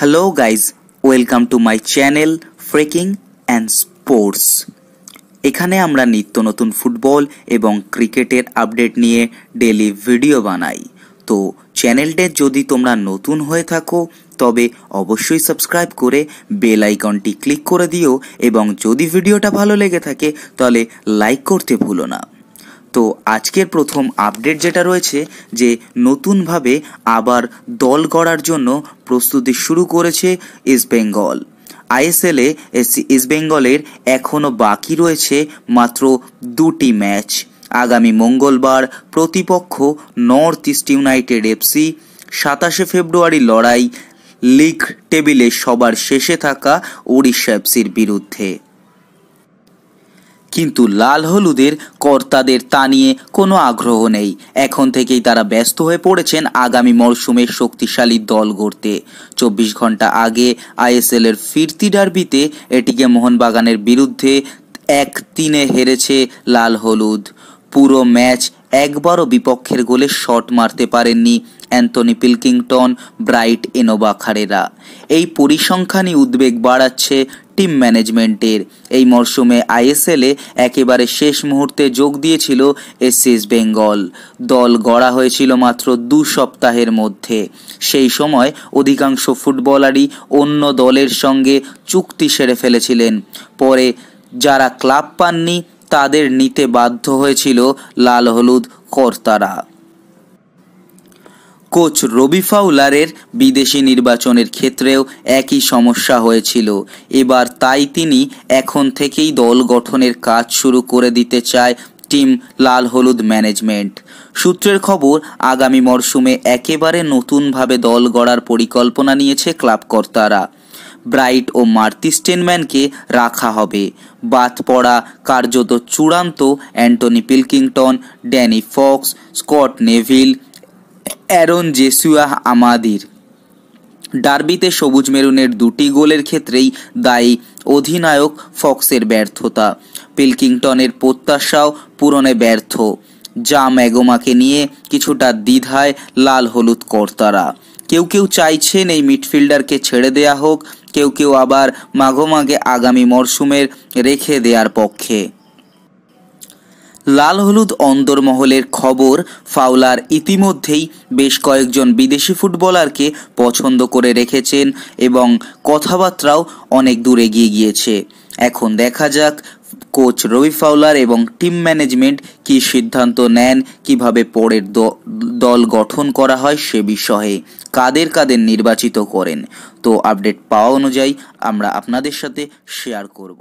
hello guys welcome to my channel freaking and sports এখানে আমরা নিত্য নতুন ফুটবল এবং ক্রিকেটের আপডেট নিয়ে ডেলি ভিডিও বানাই তো চ্যানেলটি যদি তোমরা নতুন হয়ে থাকো তবে অবশ্যই সাবস্ক্রাইব করে বেল আইকনটি ক্লিক করে দিও এবং যদি ভিডিওটা ভালো লেগে থাকে তাহলে লাইক করতে ভুলো না তো আজকের প্রথম আপডেট যেটা রয়েছে যে নতুনভাবে আবার দল গড়ার জন্য প্রস্তুতি শুরু করেছে ইস্টবেঙ্গল আইএসএলে ইস্টবেঙ্গলের এখনও বাকি রয়েছে মাত্র দুটি ম্যাচ আগামী মঙ্গলবার প্রতিপক্ষ নর্থ ইস্ট ইউনাইটেড এফসি সাতাশে ফেব্রুয়ারি লড়াই লিগ টেবিলে সবার শেষে থাকা উড়িষ্যা এফসির বিরুদ্ধে কিন্তু লাল হলুদের কর্তাদের তা নিয়ে কোনো আগ্রহ নেই এখন থেকেই তারা ব্যস্ত হয়ে পড়েছেন আগামী মরশুমের শক্তিশালী দল গড়তে চব্বিশ ঘন্টা আগে আইএসএলের ফিরতি ডার্বিতে এটিকে মোহনবাগানের বিরুদ্ধে এক তিনে হেরেছে লাল হলুদ পুরো ম্যাচ একবারও বিপক্ষের গোলে শট মারতে পারেননি অ্যান্থনি পিলকিংটন ব্রাইট খারেরা এই পরিসংখ্যানই উদ্বেগ বাড়াচ্ছে টিম ম্যানেজমেন্টের এই মরশুমে আইএসএলে একেবারে শেষ মুহূর্তে যোগ দিয়েছিল এসএস বেঙ্গল দল গড়া হয়েছিল মাত্র দু সপ্তাহের মধ্যে সেই সময় অধিকাংশ ফুটবলারই অন্য দলের সঙ্গে চুক্তি সেরে ফেলেছিলেন পরে যারা ক্লাব পাননি তাদের নিতে বাধ্য হয়েছিল লাল হলুদ কর্তারা কোচ রবি ফাউলারের বিদেশি নির্বাচনের ক্ষেত্রেও একই সমস্যা হয়েছিল এবার তাই তিনি এখন থেকেই দল গঠনের কাজ শুরু করে দিতে চায় টিম লাল হলুদ ম্যানেজমেন্ট সূত্রের খবর আগামী মরশুমে একেবারে নতুনভাবে দল গড়ার পরিকল্পনা নিয়েছে ক্লাবকর্তারা ব্রাইট ও মার্তি স্টেনম্যানকে রাখা হবে বাদ পড়া কার্যত চূড়ান্ত Anthony Pilkington Danny Fox Scott Neville Aaron জেসুয়া আমাদির ডার্বিতে সবুজ মেরুনের দুটি গোলের ক্ষেত্রেই দায়ী অধিনায়ক ফক্সের ব্যর্থতা পিলকিংটনের প্রত্যাশাও পূরণে ব্যর্থ যা ম্যাগোমাকে নিয়ে কিছুটা দ্বিধায় লাল হলুদ কর্তারা কেউ কেউ চাইছেন এই মিডফিল্ডারকে ছেড়ে দেয়া হোক কেউ কেউ আবার মাঘোমাকে আগামী মরশুমের রেখে দেওয়ার পক্ষে লাল হলুদ অন্দরমহলের খবর ফাউলার ইতিমধ্যেই বেশ কয়েকজন বিদেশি ফুটবলারকে পছন্দ করে রেখেছেন এবং কথাবার্তাও অনেক দূর এগিয়ে গিয়েছে এখন দেখা যাক কোচ রবি ফাউলার এবং টিম ম্যানেজমেন্ট কি সিদ্ধান্ত নেন কিভাবে পরের দল গঠন করা হয় সে বিষয়ে কাদের কাদের নির্বাচিত করেন তো আপডেট পাওয়া অনুযায়ী আমরা আপনাদের সাথে শেয়ার করব